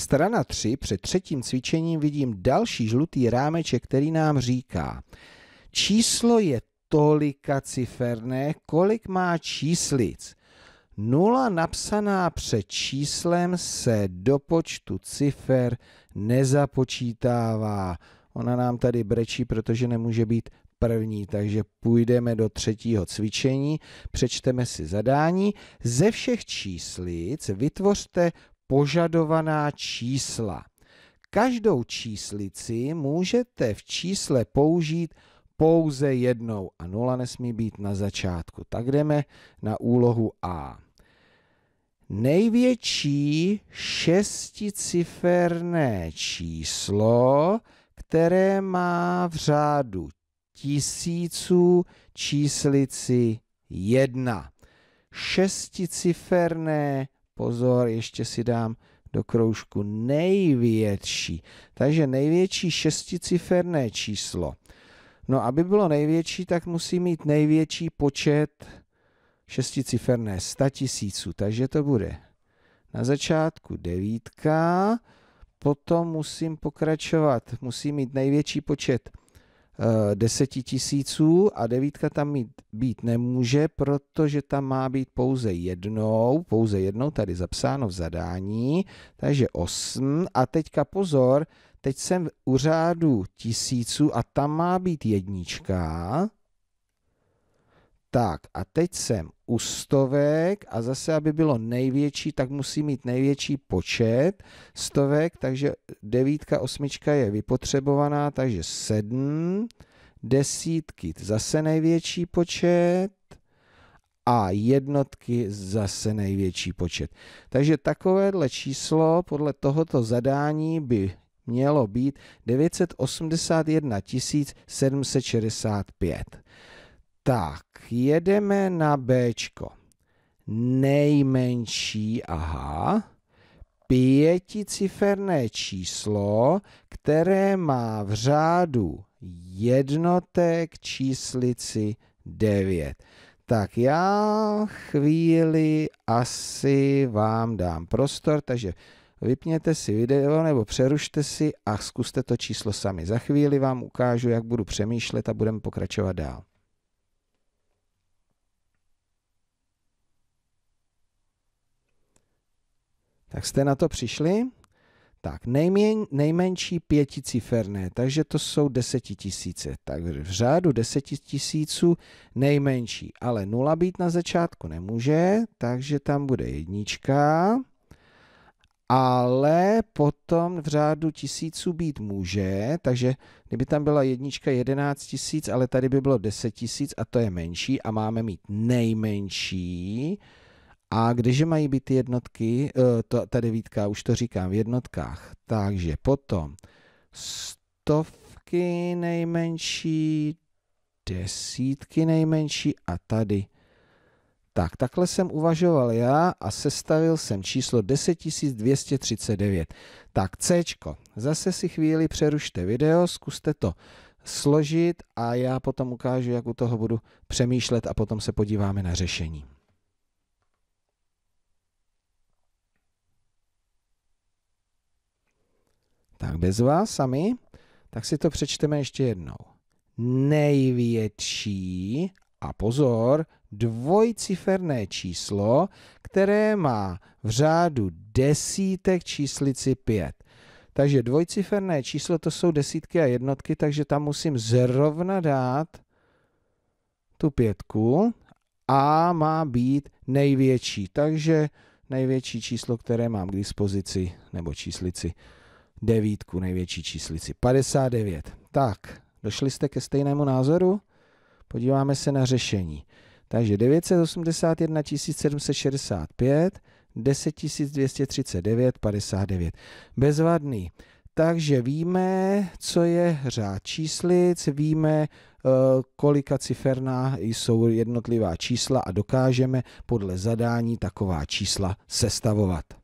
Strana 3 před třetím cvičením vidím další žlutý rámeček, který nám říká, číslo je tolika ciferné, kolik má číslic. Nula napsaná před číslem se do počtu cifer nezapočítává. Ona nám tady brečí, protože nemůže být první, takže půjdeme do třetího cvičení, přečteme si zadání. Ze všech číslic vytvořte požadovaná čísla. Každou číslici můžete v čísle použít pouze jednou a nula nesmí být na začátku. Tak jdeme na úlohu A. Největší šesticiferné číslo, které má v řádu tisíců číslici jedna Šesticiferné pozor, ještě si dám do kroužku největší. Takže největší šesticiferné číslo. No, aby bylo největší, tak musí mít největší počet šesticiferné 100 tisíců. Takže to bude na začátku devítka, potom musím pokračovat, musím mít největší počet Eh, deseti tisíců a devítka tam mít, být nemůže, protože tam má být pouze jednou, pouze jednou tady zapsáno v zadání, takže 8 a teďka pozor, teď jsem u řádu tisíců a tam má být jednička, tak a teď jsem u stovek a zase, aby bylo největší, tak musí mít největší počet stovek, takže devítka, osmička je vypotřebovaná, takže sedm, desítky zase největší počet a jednotky zase největší počet. Takže takovéhle číslo podle tohoto zadání by mělo být 981 765. Tak, jedeme na B. Nejmenší, aha, pěticiferné číslo, které má v řádu jednotek číslici 9. Tak já chvíli asi vám dám prostor, takže vypněte si video nebo přerušte si a zkuste to číslo sami. Za chvíli vám ukážu, jak budu přemýšlet a budeme pokračovat dál. Tak jste na to přišli? Tak, nejmen, nejmenší pěticiferné, takže to jsou desetitisíce. Tak v řádu desetitisíců nejmenší, ale nula být na začátku nemůže, takže tam bude jednička, ale potom v řádu tisíců být může, takže kdyby tam byla jednička jedenáct tisíc, ale tady by bylo deset tisíc a to je menší a máme mít nejmenší, a když mají být ty jednotky, eh, to, ta devítka, už to říkám, v jednotkách, takže potom stovky nejmenší, desítky nejmenší a tady. Tak, takhle jsem uvažoval já a sestavil jsem číslo 10239. Tak, C. Zase si chvíli přerušte video, zkuste to složit a já potom ukážu, jak u toho budu přemýšlet a potom se podíváme na řešení. tak bez vás sami, tak si to přečteme ještě jednou. Největší, a pozor, dvojciferné číslo, které má v řádu desítek číslici 5. Takže dvojciferné číslo to jsou desítky a jednotky, takže tam musím zrovna dát tu pětku a má být největší. Takže největší číslo, které mám k dispozici, nebo číslici devítku, největší číslici. 59. Tak, došli jste ke stejnému názoru? Podíváme se na řešení. Takže 981 765, 10 239, 59. Bezvadný. Takže víme, co je řád číslic, víme, eh, kolika ciferná jsou jednotlivá čísla a dokážeme podle zadání taková čísla sestavovat.